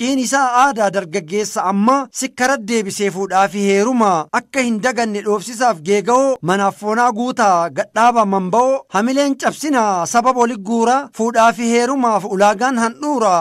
ciin isaa aadaa dargaggeessa ammaa sikkara deebisee fi heeruma akka hin daganne dhoofsisaaf geega'oo manaaf foonaa guutaa gadhaaba manba'oo hamileen cabsinaa sababa walitti guuraa fuudhaafi heerumaaf ulaagaan handhuura